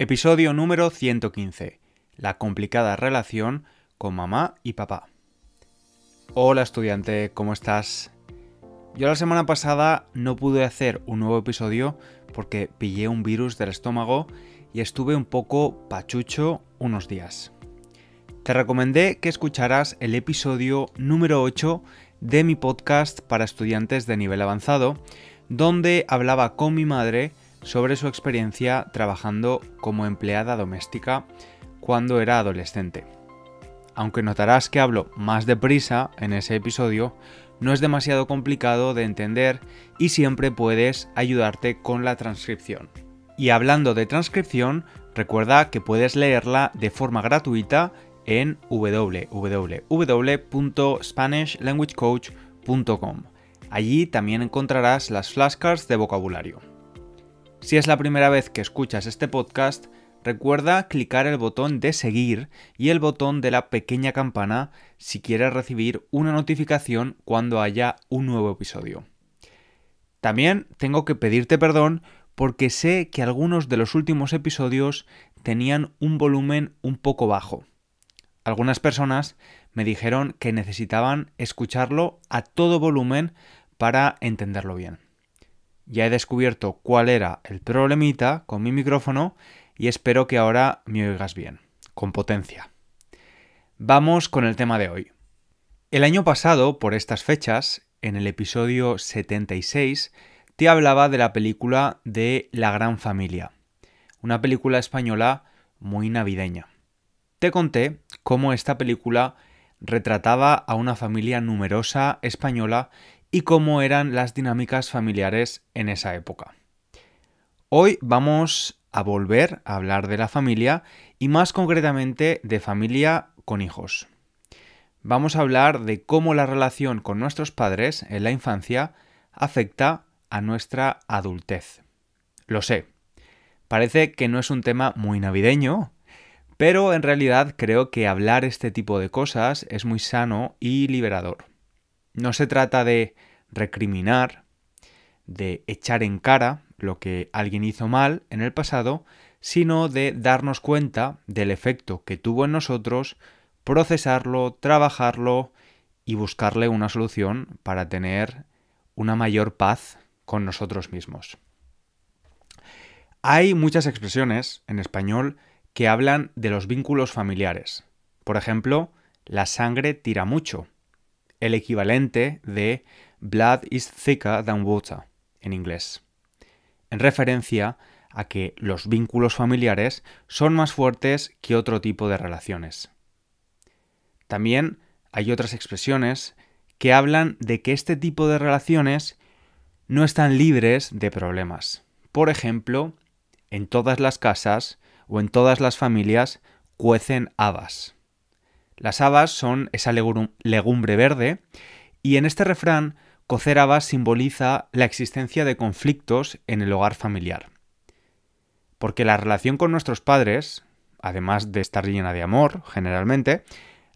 Episodio número 115. La complicada relación con mamá y papá. Hola estudiante, ¿cómo estás? Yo la semana pasada no pude hacer un nuevo episodio porque pillé un virus del estómago y estuve un poco pachucho unos días. Te recomendé que escucharas el episodio número 8 de mi podcast para estudiantes de nivel avanzado, donde hablaba con mi madre sobre su experiencia trabajando como empleada doméstica cuando era adolescente. Aunque notarás que hablo más deprisa en ese episodio, no es demasiado complicado de entender y siempre puedes ayudarte con la transcripción. Y hablando de transcripción, recuerda que puedes leerla de forma gratuita en www.spanishlanguagecoach.com. Allí también encontrarás las flashcards de vocabulario. Si es la primera vez que escuchas este podcast, recuerda clicar el botón de seguir y el botón de la pequeña campana si quieres recibir una notificación cuando haya un nuevo episodio. También tengo que pedirte perdón porque sé que algunos de los últimos episodios tenían un volumen un poco bajo. Algunas personas me dijeron que necesitaban escucharlo a todo volumen para entenderlo bien. Ya he descubierto cuál era el problemita con mi micrófono y espero que ahora me oigas bien, con potencia. Vamos con el tema de hoy. El año pasado, por estas fechas, en el episodio 76, te hablaba de la película de La Gran Familia, una película española muy navideña. Te conté cómo esta película retrataba a una familia numerosa española y cómo eran las dinámicas familiares en esa época. Hoy vamos a volver a hablar de la familia y más concretamente de familia con hijos. Vamos a hablar de cómo la relación con nuestros padres en la infancia afecta a nuestra adultez. Lo sé, parece que no es un tema muy navideño, pero en realidad creo que hablar este tipo de cosas es muy sano y liberador. No se trata de recriminar, de echar en cara lo que alguien hizo mal en el pasado, sino de darnos cuenta del efecto que tuvo en nosotros, procesarlo, trabajarlo y buscarle una solución para tener una mayor paz con nosotros mismos. Hay muchas expresiones en español que hablan de los vínculos familiares. Por ejemplo, la sangre tira mucho el equivalente de Blood is thicker than water en inglés, en referencia a que los vínculos familiares son más fuertes que otro tipo de relaciones. También hay otras expresiones que hablan de que este tipo de relaciones no están libres de problemas. Por ejemplo, en todas las casas o en todas las familias cuecen habas. Las habas son esa legumbre verde y en este refrán cocer habas simboliza la existencia de conflictos en el hogar familiar. Porque la relación con nuestros padres, además de estar llena de amor, generalmente,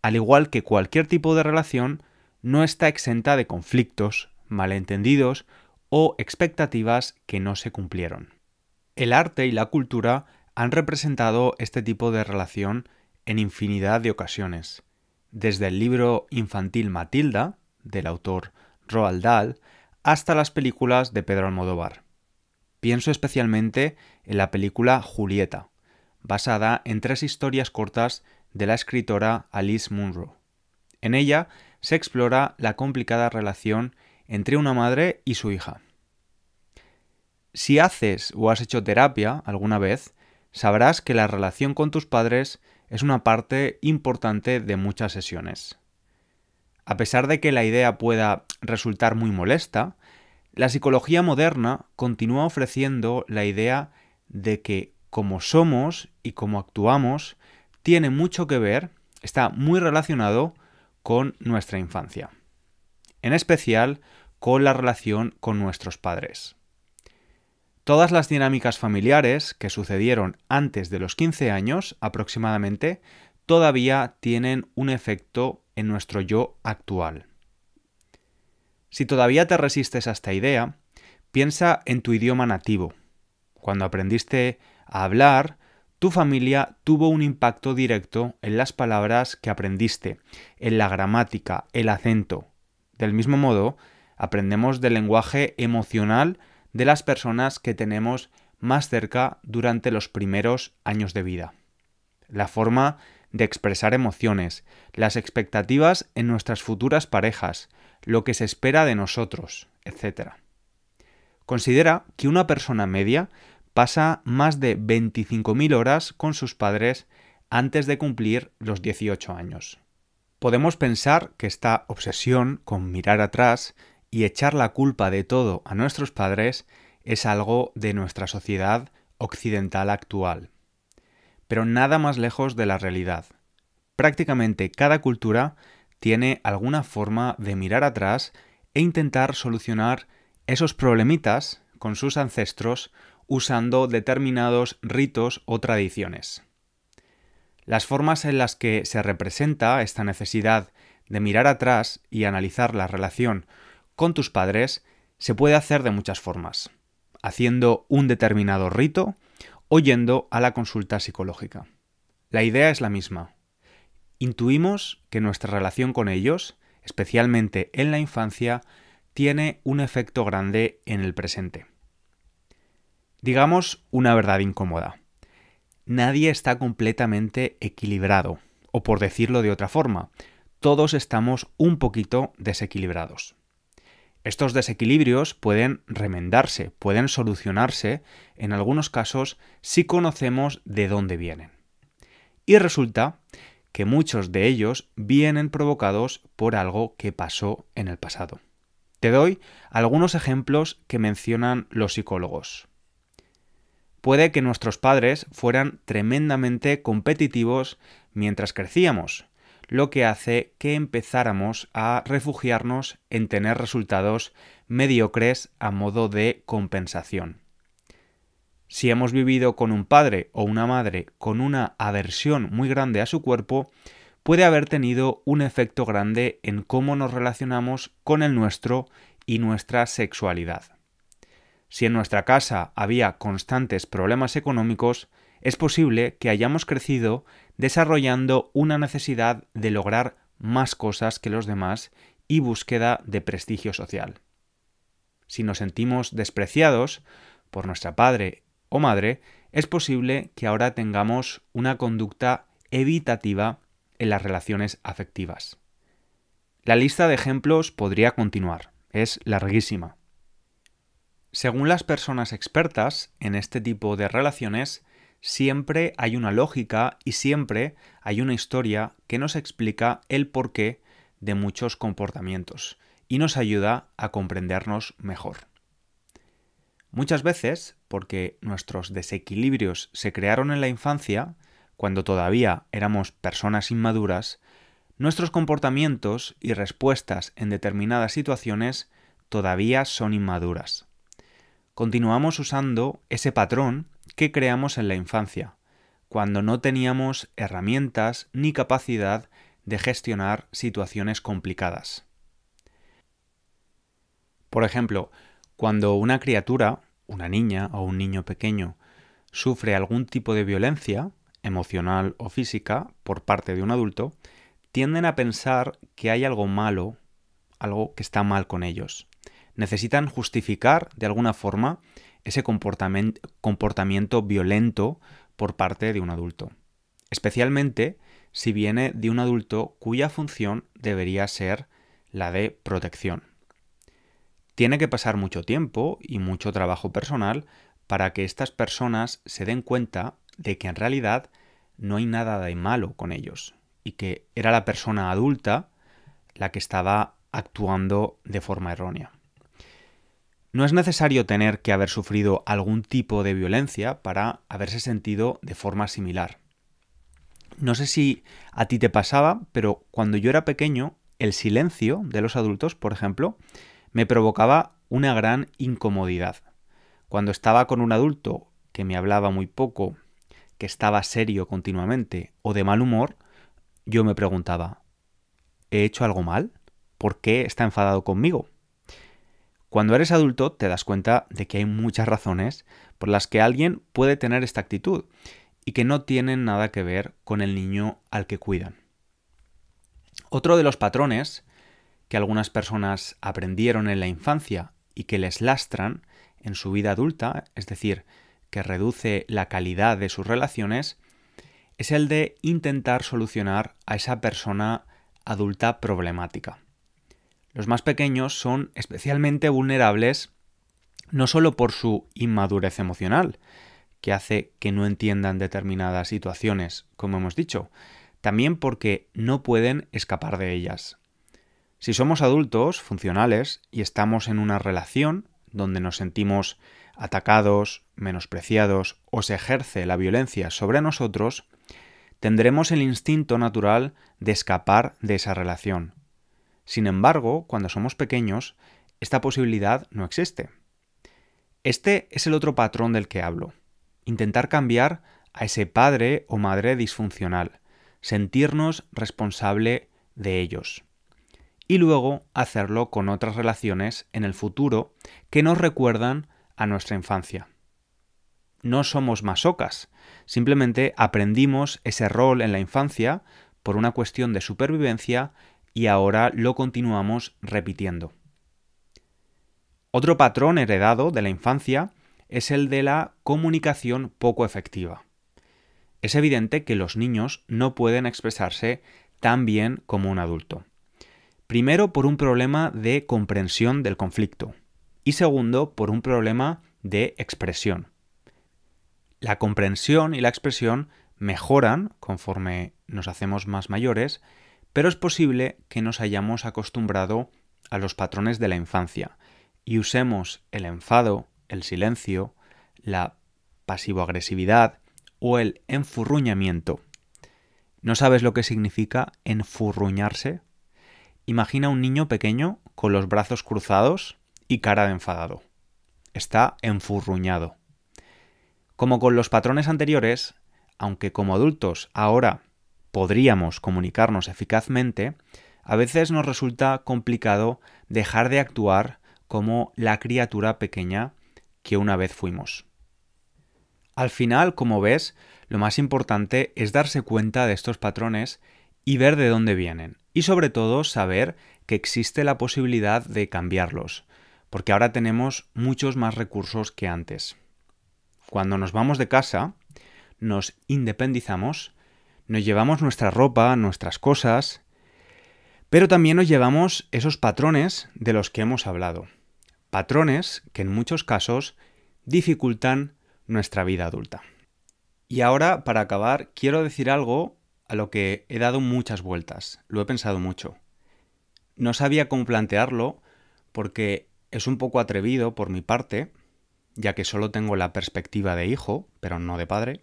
al igual que cualquier tipo de relación, no está exenta de conflictos, malentendidos o expectativas que no se cumplieron. El arte y la cultura han representado este tipo de relación en infinidad de ocasiones, desde el libro infantil Matilda, del autor Roald Dahl, hasta las películas de Pedro Almodóvar. Pienso especialmente en la película Julieta, basada en tres historias cortas de la escritora Alice Munro. En ella se explora la complicada relación entre una madre y su hija. Si haces o has hecho terapia alguna vez, sabrás que la relación con tus padres es una parte importante de muchas sesiones. A pesar de que la idea pueda resultar muy molesta, la psicología moderna continúa ofreciendo la idea de que como somos y como actuamos tiene mucho que ver, está muy relacionado con nuestra infancia, en especial con la relación con nuestros padres. Todas las dinámicas familiares que sucedieron antes de los 15 años aproximadamente todavía tienen un efecto en nuestro yo actual. Si todavía te resistes a esta idea, piensa en tu idioma nativo. Cuando aprendiste a hablar, tu familia tuvo un impacto directo en las palabras que aprendiste, en la gramática, el acento. Del mismo modo, aprendemos del lenguaje emocional de las personas que tenemos más cerca durante los primeros años de vida. La forma de expresar emociones, las expectativas en nuestras futuras parejas, lo que se espera de nosotros, etc. Considera que una persona media pasa más de 25.000 horas con sus padres antes de cumplir los 18 años. Podemos pensar que esta obsesión con mirar atrás y echar la culpa de todo a nuestros padres es algo de nuestra sociedad occidental actual. Pero nada más lejos de la realidad. Prácticamente cada cultura tiene alguna forma de mirar atrás e intentar solucionar esos problemitas con sus ancestros usando determinados ritos o tradiciones. Las formas en las que se representa esta necesidad de mirar atrás y analizar la relación con tus padres se puede hacer de muchas formas, haciendo un determinado rito o yendo a la consulta psicológica. La idea es la misma. Intuimos que nuestra relación con ellos, especialmente en la infancia, tiene un efecto grande en el presente. Digamos una verdad incómoda. Nadie está completamente equilibrado, o por decirlo de otra forma, todos estamos un poquito desequilibrados. Estos desequilibrios pueden remendarse, pueden solucionarse, en algunos casos, si conocemos de dónde vienen. Y resulta que muchos de ellos vienen provocados por algo que pasó en el pasado. Te doy algunos ejemplos que mencionan los psicólogos. Puede que nuestros padres fueran tremendamente competitivos mientras crecíamos, lo que hace que empezáramos a refugiarnos en tener resultados mediocres a modo de compensación. Si hemos vivido con un padre o una madre con una aversión muy grande a su cuerpo, puede haber tenido un efecto grande en cómo nos relacionamos con el nuestro y nuestra sexualidad. Si en nuestra casa había constantes problemas económicos, es posible que hayamos crecido desarrollando una necesidad de lograr más cosas que los demás y búsqueda de prestigio social. Si nos sentimos despreciados por nuestra padre o madre, es posible que ahora tengamos una conducta evitativa en las relaciones afectivas. La lista de ejemplos podría continuar, es larguísima. Según las personas expertas en este tipo de relaciones, siempre hay una lógica y siempre hay una historia que nos explica el porqué de muchos comportamientos y nos ayuda a comprendernos mejor. Muchas veces, porque nuestros desequilibrios se crearon en la infancia, cuando todavía éramos personas inmaduras, nuestros comportamientos y respuestas en determinadas situaciones todavía son inmaduras. Continuamos usando ese patrón que creamos en la infancia, cuando no teníamos herramientas ni capacidad de gestionar situaciones complicadas. Por ejemplo, cuando una criatura, una niña o un niño pequeño, sufre algún tipo de violencia, emocional o física, por parte de un adulto, tienden a pensar que hay algo malo, algo que está mal con ellos. Necesitan justificar, de alguna forma, ese comportamiento violento por parte de un adulto, especialmente si viene de un adulto cuya función debería ser la de protección. Tiene que pasar mucho tiempo y mucho trabajo personal para que estas personas se den cuenta de que en realidad no hay nada de malo con ellos y que era la persona adulta la que estaba actuando de forma errónea. No es necesario tener que haber sufrido algún tipo de violencia para haberse sentido de forma similar. No sé si a ti te pasaba, pero cuando yo era pequeño, el silencio de los adultos, por ejemplo, me provocaba una gran incomodidad. Cuando estaba con un adulto que me hablaba muy poco, que estaba serio continuamente o de mal humor, yo me preguntaba, ¿he hecho algo mal? ¿Por qué está enfadado conmigo? Cuando eres adulto te das cuenta de que hay muchas razones por las que alguien puede tener esta actitud y que no tienen nada que ver con el niño al que cuidan. Otro de los patrones que algunas personas aprendieron en la infancia y que les lastran en su vida adulta, es decir, que reduce la calidad de sus relaciones, es el de intentar solucionar a esa persona adulta problemática. Los más pequeños son especialmente vulnerables no solo por su inmadurez emocional, que hace que no entiendan determinadas situaciones, como hemos dicho, también porque no pueden escapar de ellas. Si somos adultos, funcionales, y estamos en una relación donde nos sentimos atacados, menospreciados o se ejerce la violencia sobre nosotros, tendremos el instinto natural de escapar de esa relación, sin embargo, cuando somos pequeños, esta posibilidad no existe. Este es el otro patrón del que hablo. Intentar cambiar a ese padre o madre disfuncional, sentirnos responsable de ellos. Y luego hacerlo con otras relaciones en el futuro que nos recuerdan a nuestra infancia. No somos masocas, simplemente aprendimos ese rol en la infancia por una cuestión de supervivencia y ahora lo continuamos repitiendo. Otro patrón heredado de la infancia es el de la comunicación poco efectiva. Es evidente que los niños no pueden expresarse tan bien como un adulto. Primero por un problema de comprensión del conflicto y segundo por un problema de expresión. La comprensión y la expresión mejoran conforme nos hacemos más mayores pero es posible que nos hayamos acostumbrado a los patrones de la infancia y usemos el enfado, el silencio, la pasivo-agresividad o el enfurruñamiento. ¿No sabes lo que significa enfurruñarse? Imagina un niño pequeño con los brazos cruzados y cara de enfadado. Está enfurruñado. Como con los patrones anteriores, aunque como adultos ahora podríamos comunicarnos eficazmente, a veces nos resulta complicado dejar de actuar como la criatura pequeña que una vez fuimos. Al final, como ves, lo más importante es darse cuenta de estos patrones y ver de dónde vienen, y sobre todo saber que existe la posibilidad de cambiarlos, porque ahora tenemos muchos más recursos que antes. Cuando nos vamos de casa, nos independizamos nos llevamos nuestra ropa, nuestras cosas, pero también nos llevamos esos patrones de los que hemos hablado. Patrones que en muchos casos dificultan nuestra vida adulta. Y ahora, para acabar, quiero decir algo a lo que he dado muchas vueltas, lo he pensado mucho. No sabía cómo plantearlo porque es un poco atrevido por mi parte, ya que solo tengo la perspectiva de hijo, pero no de padre,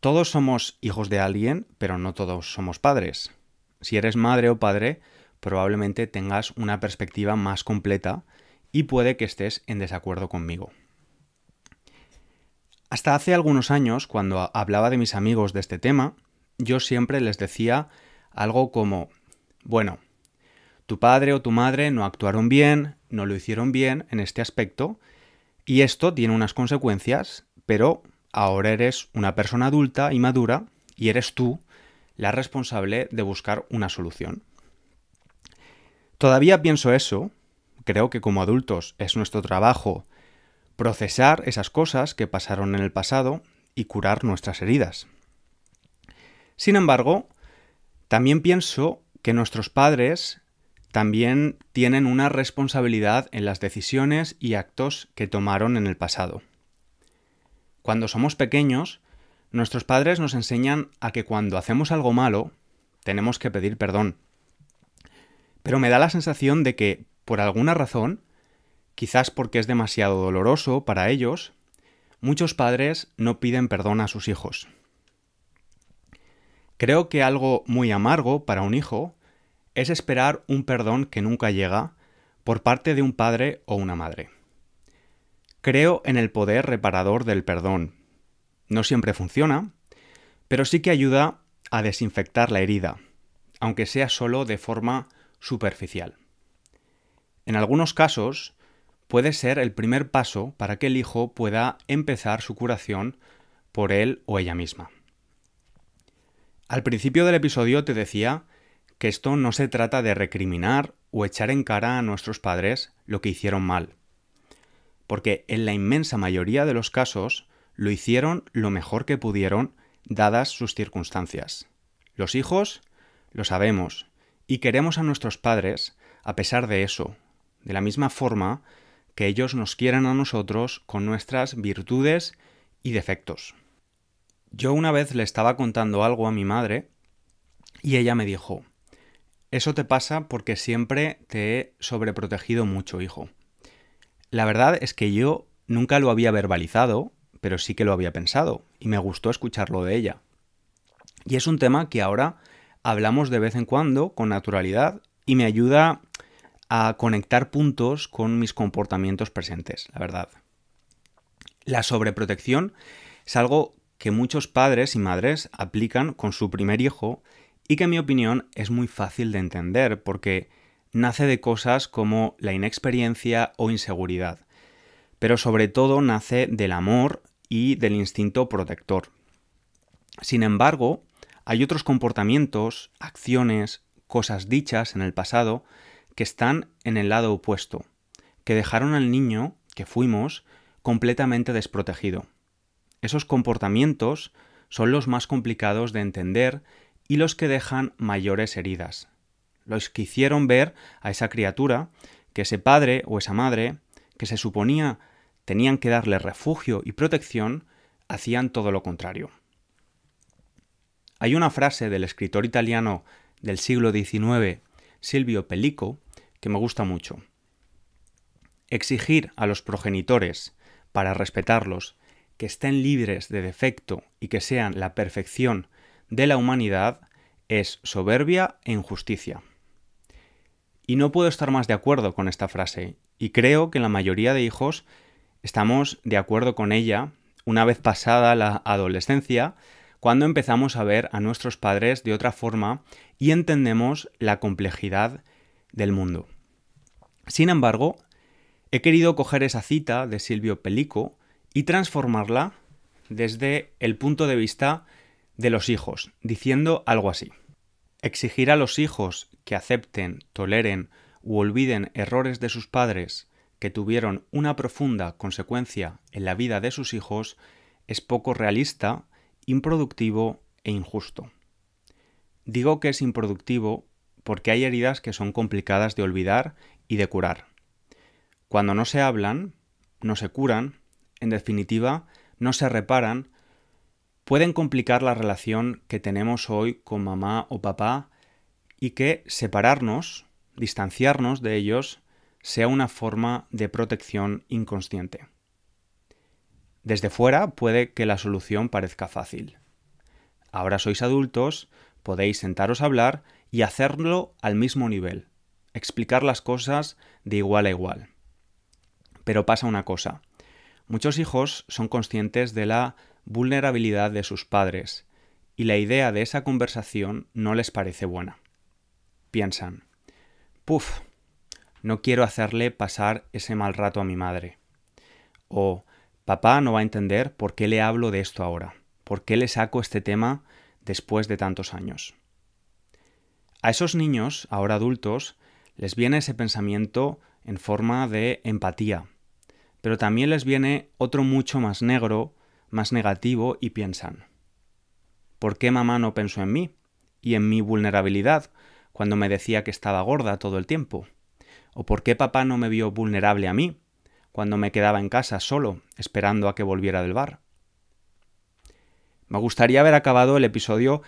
todos somos hijos de alguien, pero no todos somos padres. Si eres madre o padre, probablemente tengas una perspectiva más completa y puede que estés en desacuerdo conmigo. Hasta hace algunos años, cuando hablaba de mis amigos de este tema, yo siempre les decía algo como, bueno, tu padre o tu madre no actuaron bien, no lo hicieron bien en este aspecto, y esto tiene unas consecuencias, pero ahora eres una persona adulta y madura y eres tú la responsable de buscar una solución. Todavía pienso eso, creo que como adultos es nuestro trabajo procesar esas cosas que pasaron en el pasado y curar nuestras heridas. Sin embargo, también pienso que nuestros padres también tienen una responsabilidad en las decisiones y actos que tomaron en el pasado. Cuando somos pequeños, nuestros padres nos enseñan a que cuando hacemos algo malo, tenemos que pedir perdón. Pero me da la sensación de que, por alguna razón, quizás porque es demasiado doloroso para ellos, muchos padres no piden perdón a sus hijos. Creo que algo muy amargo para un hijo es esperar un perdón que nunca llega por parte de un padre o una madre. Creo en el poder reparador del perdón. No siempre funciona, pero sí que ayuda a desinfectar la herida, aunque sea solo de forma superficial. En algunos casos, puede ser el primer paso para que el hijo pueda empezar su curación por él o ella misma. Al principio del episodio te decía que esto no se trata de recriminar o echar en cara a nuestros padres lo que hicieron mal porque en la inmensa mayoría de los casos lo hicieron lo mejor que pudieron dadas sus circunstancias. Los hijos lo sabemos y queremos a nuestros padres a pesar de eso, de la misma forma que ellos nos quieran a nosotros con nuestras virtudes y defectos. Yo una vez le estaba contando algo a mi madre y ella me dijo, eso te pasa porque siempre te he sobreprotegido mucho, hijo. La verdad es que yo nunca lo había verbalizado, pero sí que lo había pensado y me gustó escucharlo de ella. Y es un tema que ahora hablamos de vez en cuando con naturalidad y me ayuda a conectar puntos con mis comportamientos presentes, la verdad. La sobreprotección es algo que muchos padres y madres aplican con su primer hijo y que en mi opinión es muy fácil de entender porque nace de cosas como la inexperiencia o inseguridad, pero sobre todo nace del amor y del instinto protector. Sin embargo, hay otros comportamientos, acciones, cosas dichas en el pasado que están en el lado opuesto, que dejaron al niño, que fuimos, completamente desprotegido. Esos comportamientos son los más complicados de entender y los que dejan mayores heridas, los que hicieron ver a esa criatura que ese padre o esa madre, que se suponía tenían que darle refugio y protección, hacían todo lo contrario. Hay una frase del escritor italiano del siglo XIX, Silvio Pellico, que me gusta mucho. Exigir a los progenitores, para respetarlos, que estén libres de defecto y que sean la perfección de la humanidad es soberbia e injusticia. Y no puedo estar más de acuerdo con esta frase, y creo que la mayoría de hijos estamos de acuerdo con ella una vez pasada la adolescencia, cuando empezamos a ver a nuestros padres de otra forma y entendemos la complejidad del mundo. Sin embargo, he querido coger esa cita de Silvio Pellico y transformarla desde el punto de vista de los hijos, diciendo algo así. Exigir a los hijos que acepten, toleren u olviden errores de sus padres que tuvieron una profunda consecuencia en la vida de sus hijos es poco realista, improductivo e injusto. Digo que es improductivo porque hay heridas que son complicadas de olvidar y de curar. Cuando no se hablan, no se curan, en definitiva, no se reparan, pueden complicar la relación que tenemos hoy con mamá o papá y que separarnos, distanciarnos de ellos, sea una forma de protección inconsciente. Desde fuera puede que la solución parezca fácil. Ahora sois adultos, podéis sentaros a hablar y hacerlo al mismo nivel, explicar las cosas de igual a igual. Pero pasa una cosa, muchos hijos son conscientes de la vulnerabilidad de sus padres, y la idea de esa conversación no les parece buena piensan, puff, no quiero hacerle pasar ese mal rato a mi madre. O papá no va a entender por qué le hablo de esto ahora, por qué le saco este tema después de tantos años. A esos niños, ahora adultos, les viene ese pensamiento en forma de empatía, pero también les viene otro mucho más negro, más negativo y piensan, ¿por qué mamá no pensó en mí y en mi vulnerabilidad cuando me decía que estaba gorda todo el tiempo? ¿O por qué papá no me vio vulnerable a mí cuando me quedaba en casa solo, esperando a que volviera del bar? Me gustaría haber acabado el episodio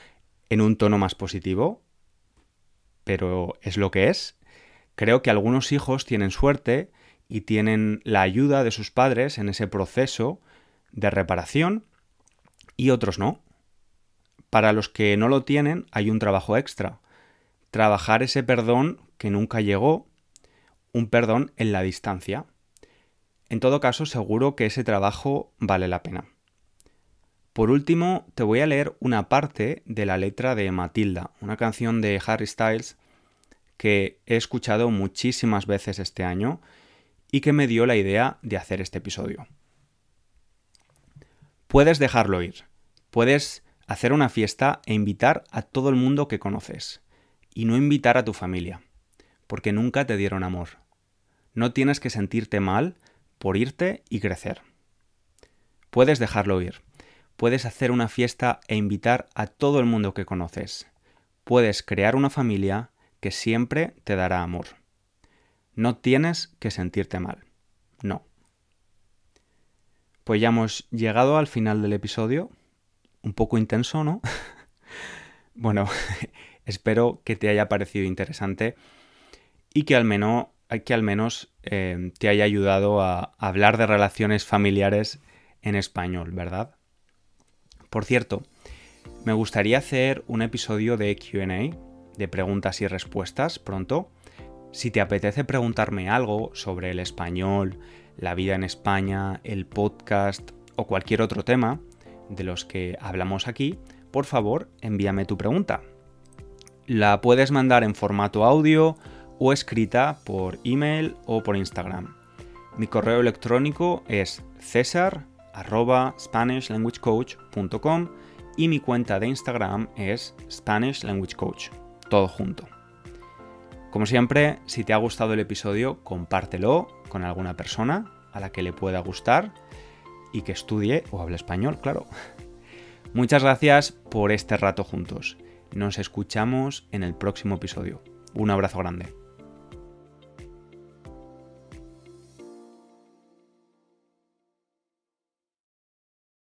en un tono más positivo, pero es lo que es. Creo que algunos hijos tienen suerte y tienen la ayuda de sus padres en ese proceso de reparación y otros no. Para los que no lo tienen hay un trabajo extra trabajar ese perdón que nunca llegó, un perdón en la distancia. En todo caso, seguro que ese trabajo vale la pena. Por último, te voy a leer una parte de la letra de Matilda, una canción de Harry Styles que he escuchado muchísimas veces este año y que me dio la idea de hacer este episodio. Puedes dejarlo ir, puedes hacer una fiesta e invitar a todo el mundo que conoces y no invitar a tu familia, porque nunca te dieron amor. No tienes que sentirte mal por irte y crecer. Puedes dejarlo ir. Puedes hacer una fiesta e invitar a todo el mundo que conoces. Puedes crear una familia que siempre te dará amor. No tienes que sentirte mal. No. Pues ya hemos llegado al final del episodio. Un poco intenso, ¿no? bueno, Espero que te haya parecido interesante y que al menos, al menos eh, te haya ayudado a hablar de relaciones familiares en español, ¿verdad? Por cierto, me gustaría hacer un episodio de QA, de preguntas y respuestas, pronto. Si te apetece preguntarme algo sobre el español, la vida en España, el podcast o cualquier otro tema de los que hablamos aquí, por favor envíame tu pregunta. La puedes mandar en formato audio o escrita por email o por Instagram. Mi correo electrónico es cesar@spanishlanguagecoach.com y mi cuenta de Instagram es Spanish Language Coach, todo junto. Como siempre, si te ha gustado el episodio, compártelo con alguna persona a la que le pueda gustar y que estudie o hable español, claro. Muchas gracias por este rato juntos. Nos escuchamos en el próximo episodio. Un abrazo grande.